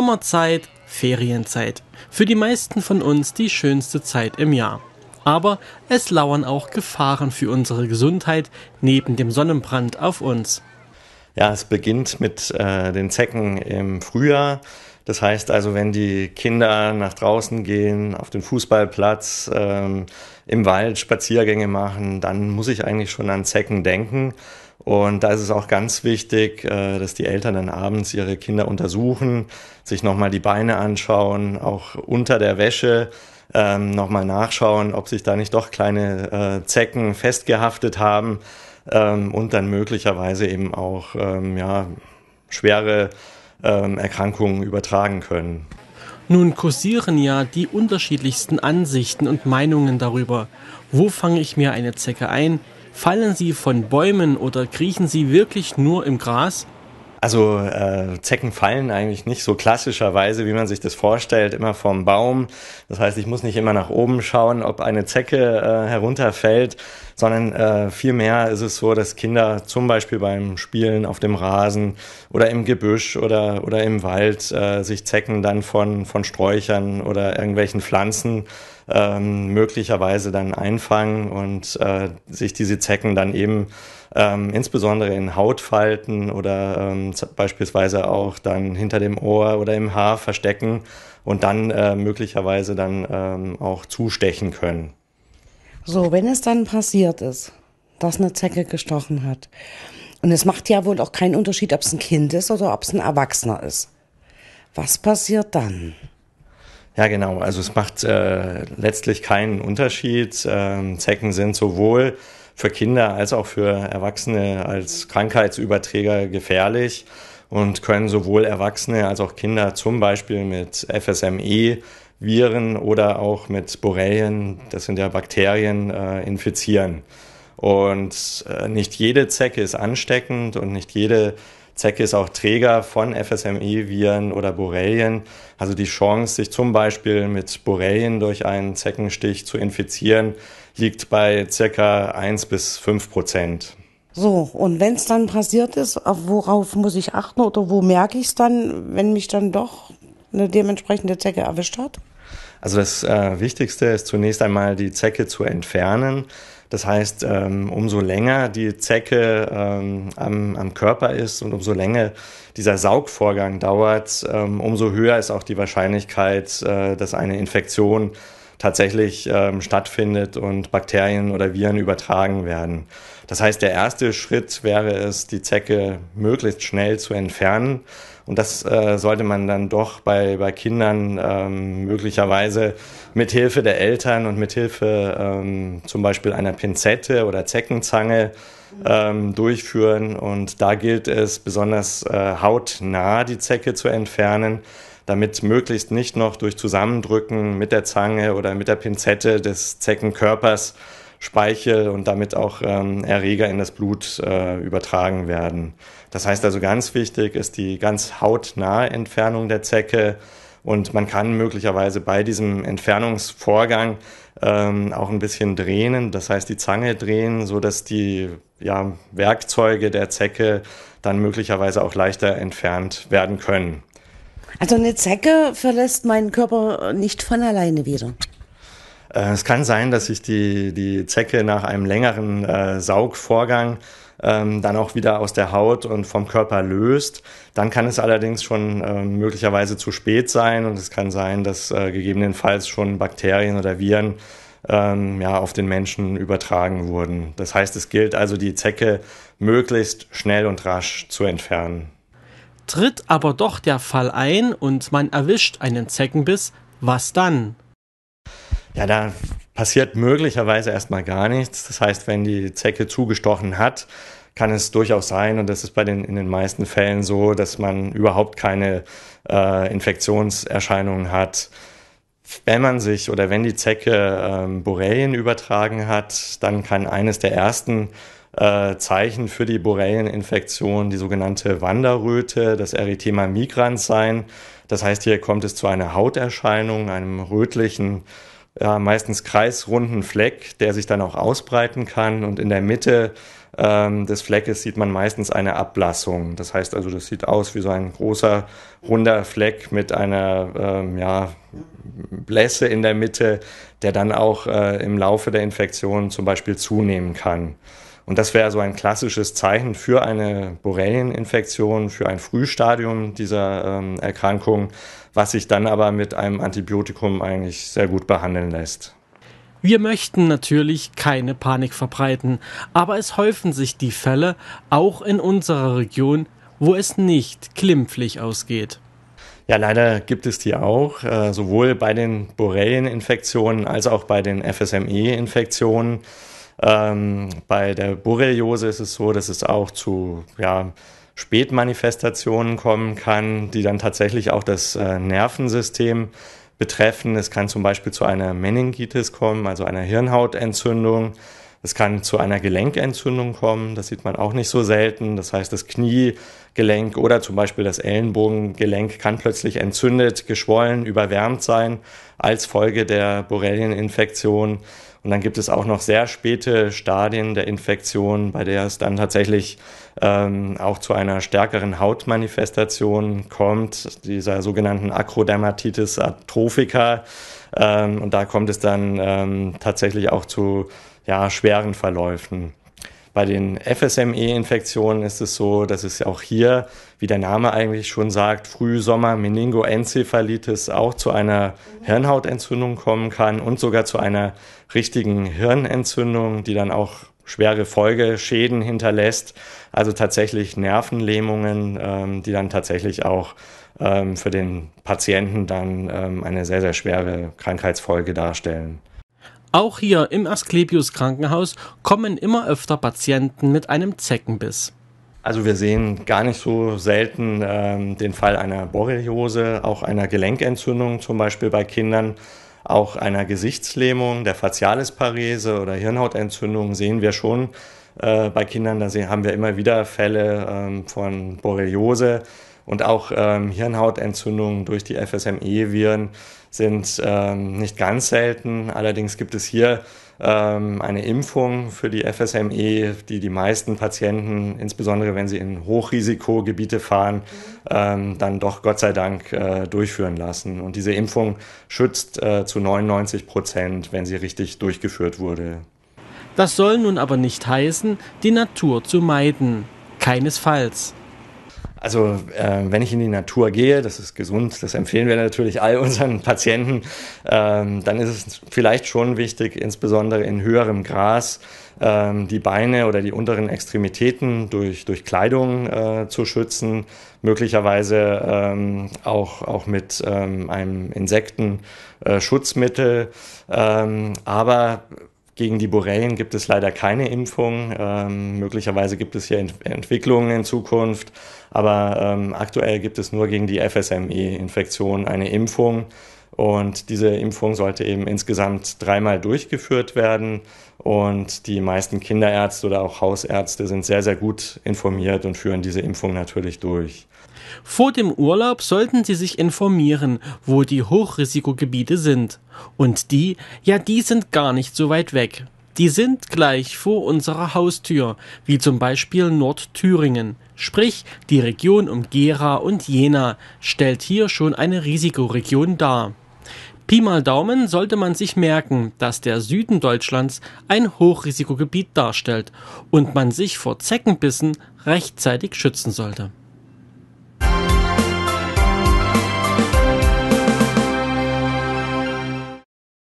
Sommerzeit, Ferienzeit. Für die meisten von uns die schönste Zeit im Jahr. Aber es lauern auch Gefahren für unsere Gesundheit neben dem Sonnenbrand auf uns. Ja, es beginnt mit äh, den Zecken im Frühjahr. Das heißt also, wenn die Kinder nach draußen gehen, auf den Fußballplatz, ähm, im Wald Spaziergänge machen, dann muss ich eigentlich schon an Zecken denken. Und da ist es auch ganz wichtig, äh, dass die Eltern dann abends ihre Kinder untersuchen, sich nochmal die Beine anschauen, auch unter der Wäsche ähm, nochmal nachschauen, ob sich da nicht doch kleine äh, Zecken festgehaftet haben ähm, und dann möglicherweise eben auch ähm, ja, schwere Erkrankungen übertragen können. Nun kursieren ja die unterschiedlichsten Ansichten und Meinungen darüber. Wo fange ich mir eine Zecke ein? Fallen Sie von Bäumen oder kriechen Sie wirklich nur im Gras? Also äh, Zecken fallen eigentlich nicht so klassischerweise, wie man sich das vorstellt, immer vom Baum. Das heißt, ich muss nicht immer nach oben schauen, ob eine Zecke äh, herunterfällt, sondern äh, vielmehr ist es so, dass Kinder zum Beispiel beim Spielen auf dem Rasen oder im Gebüsch oder, oder im Wald äh, sich Zecken dann von, von Sträuchern oder irgendwelchen Pflanzen ähm, möglicherweise dann einfangen und äh, sich diese Zecken dann eben ähm, insbesondere in Hautfalten oder ähm, beispielsweise auch dann hinter dem Ohr oder im Haar verstecken und dann äh, möglicherweise dann ähm, auch zustechen können. So, wenn es dann passiert ist, dass eine Zecke gestochen hat, und es macht ja wohl auch keinen Unterschied, ob es ein Kind ist oder ob es ein Erwachsener ist. Was passiert dann? Ja, genau. Also es macht äh, letztlich keinen Unterschied. Ähm, Zecken sind sowohl für Kinder als auch für Erwachsene als Krankheitsüberträger gefährlich und können sowohl Erwachsene als auch Kinder zum Beispiel mit FSME Viren oder auch mit Borrelien, das sind ja Bakterien, äh, infizieren. Und äh, nicht jede Zecke ist ansteckend und nicht jede Zecke ist auch Träger von FSME-Viren oder Borrelien. Also die Chance, sich zum Beispiel mit Borrelien durch einen Zeckenstich zu infizieren, liegt bei circa 1 bis 5 Prozent. So, und wenn es dann passiert ist, worauf muss ich achten oder wo merke ich es dann, wenn mich dann doch eine dementsprechende Zecke erwischt hat? Also das äh, Wichtigste ist zunächst einmal die Zecke zu entfernen. Das heißt, ähm, umso länger die Zecke ähm, am, am, Körper ist und umso länger dieser Saugvorgang dauert, ähm, umso höher ist auch die Wahrscheinlichkeit, äh, dass eine Infektion äh, tatsächlich ähm, stattfindet und Bakterien oder Viren übertragen werden. Das heißt, der erste Schritt wäre es, die Zecke möglichst schnell zu entfernen. Und das äh, sollte man dann doch bei, bei Kindern ähm, möglicherweise mit Hilfe der Eltern und mit Hilfe ähm, zum Beispiel einer Pinzette oder Zeckenzange ähm, durchführen. Und da gilt es besonders äh, hautnah die Zecke zu entfernen, damit möglichst nicht noch durch Zusammendrücken mit der Zange oder mit der Pinzette des Zeckenkörpers Speichel und damit auch ähm, Erreger in das Blut äh, übertragen werden. Das heißt also ganz wichtig ist die ganz hautnahe Entfernung der Zecke und man kann möglicherweise bei diesem Entfernungsvorgang ähm, auch ein bisschen drehen, das heißt die Zange drehen, so dass die ja, Werkzeuge der Zecke dann möglicherweise auch leichter entfernt werden können. Also eine Zecke verlässt meinen Körper nicht von alleine wieder. Äh, es kann sein, dass sich die, die Zecke nach einem längeren äh, Saugvorgang ähm, dann auch wieder aus der Haut und vom Körper löst. Dann kann es allerdings schon äh, möglicherweise zu spät sein und es kann sein, dass äh, gegebenenfalls schon Bakterien oder Viren ähm, ja, auf den Menschen übertragen wurden. Das heißt, es gilt also, die Zecke möglichst schnell und rasch zu entfernen. Tritt aber doch der Fall ein und man erwischt einen Zeckenbiss, was dann? Ja, da passiert möglicherweise erstmal gar nichts. Das heißt, wenn die Zecke zugestochen hat, kann es durchaus sein, und das ist bei den, in den meisten Fällen so, dass man überhaupt keine äh, Infektionserscheinungen hat. Wenn man sich oder wenn die Zecke ähm, Borrelien übertragen hat, dann kann eines der ersten äh, Zeichen für die Borrelieninfektion die sogenannte Wanderröte, das Erythema migrans sein. Das heißt, hier kommt es zu einer Hauterscheinung, einem rötlichen, ja, meistens kreisrunden Fleck, der sich dann auch ausbreiten kann und in der Mitte ähm, des Fleckes sieht man meistens eine Ablassung. Das heißt also, das sieht aus wie so ein großer, runder Fleck mit einer ähm, ja, Blässe in der Mitte, der dann auch äh, im Laufe der Infektion zum Beispiel zunehmen kann. Und das wäre so ein klassisches Zeichen für eine Borrelieninfektion, für ein Frühstadium dieser ähm, Erkrankung, was sich dann aber mit einem Antibiotikum eigentlich sehr gut behandeln lässt. Wir möchten natürlich keine Panik verbreiten, aber es häufen sich die Fälle auch in unserer Region, wo es nicht klimpflich ausgeht. Ja, leider gibt es die auch, äh, sowohl bei den Borrelieninfektionen als auch bei den FSME-Infektionen. Ähm, bei der Borreliose ist es so, dass es auch zu ja, Spätmanifestationen kommen kann, die dann tatsächlich auch das äh, Nervensystem betreffen. Es kann zum Beispiel zu einer Meningitis kommen, also einer Hirnhautentzündung. Es kann zu einer Gelenkentzündung kommen, das sieht man auch nicht so selten. Das heißt, das Kniegelenk oder zum Beispiel das Ellenbogengelenk kann plötzlich entzündet, geschwollen, überwärmt sein als Folge der Borrelieninfektion. infektion und dann gibt es auch noch sehr späte Stadien der Infektion, bei der es dann tatsächlich ähm, auch zu einer stärkeren Hautmanifestation kommt, dieser sogenannten Akrodermatitis atrophica. Ähm, und da kommt es dann ähm, tatsächlich auch zu ja, schweren Verläufen. Bei den FSME-Infektionen ist es so, dass es auch hier, wie der Name eigentlich schon sagt, Frühsommer Meningoencephalitis auch zu einer Hirnhautentzündung kommen kann und sogar zu einer richtigen Hirnentzündung, die dann auch schwere Folgeschäden hinterlässt. Also tatsächlich Nervenlähmungen, ähm, die dann tatsächlich auch ähm, für den Patienten dann ähm, eine sehr, sehr schwere Krankheitsfolge darstellen. Auch hier im Asklepios Krankenhaus kommen immer öfter Patienten mit einem Zeckenbiss. Also wir sehen gar nicht so selten ähm, den Fall einer Borreliose, auch einer Gelenkentzündung zum Beispiel bei Kindern, auch einer Gesichtslähmung, der Facialisparese oder Hirnhautentzündung sehen wir schon äh, bei Kindern. Da haben wir immer wieder Fälle ähm, von Borreliose. Und auch ähm, Hirnhautentzündungen durch die FSME-Viren sind ähm, nicht ganz selten. Allerdings gibt es hier ähm, eine Impfung für die FSME, die die meisten Patienten, insbesondere wenn sie in Hochrisikogebiete fahren, ähm, dann doch Gott sei Dank äh, durchführen lassen. Und diese Impfung schützt äh, zu 99 Prozent, wenn sie richtig durchgeführt wurde. Das soll nun aber nicht heißen, die Natur zu meiden. Keinesfalls. Also äh, wenn ich in die Natur gehe, das ist gesund, das empfehlen wir natürlich all unseren Patienten, ähm, dann ist es vielleicht schon wichtig, insbesondere in höherem Gras ähm, die Beine oder die unteren Extremitäten durch, durch Kleidung äh, zu schützen, möglicherweise ähm, auch, auch mit ähm, einem Insektenschutzmittel. Äh, ähm, aber gegen die Borrelien gibt es leider keine Impfung. Ähm, möglicherweise gibt es hier Ent Entwicklungen in Zukunft, aber ähm, aktuell gibt es nur gegen die FSME-Infektion eine Impfung. Und diese Impfung sollte eben insgesamt dreimal durchgeführt werden. Und die meisten Kinderärzte oder auch Hausärzte sind sehr, sehr gut informiert und führen diese Impfung natürlich durch. Vor dem Urlaub sollten Sie sich informieren, wo die Hochrisikogebiete sind. Und die, ja, die sind gar nicht so weit weg. Die sind gleich vor unserer Haustür, wie zum Beispiel Nordthüringen. Sprich, die Region um Gera und Jena stellt hier schon eine Risikoregion dar. Pi mal Daumen sollte man sich merken, dass der Süden Deutschlands ein Hochrisikogebiet darstellt und man sich vor Zeckenbissen rechtzeitig schützen sollte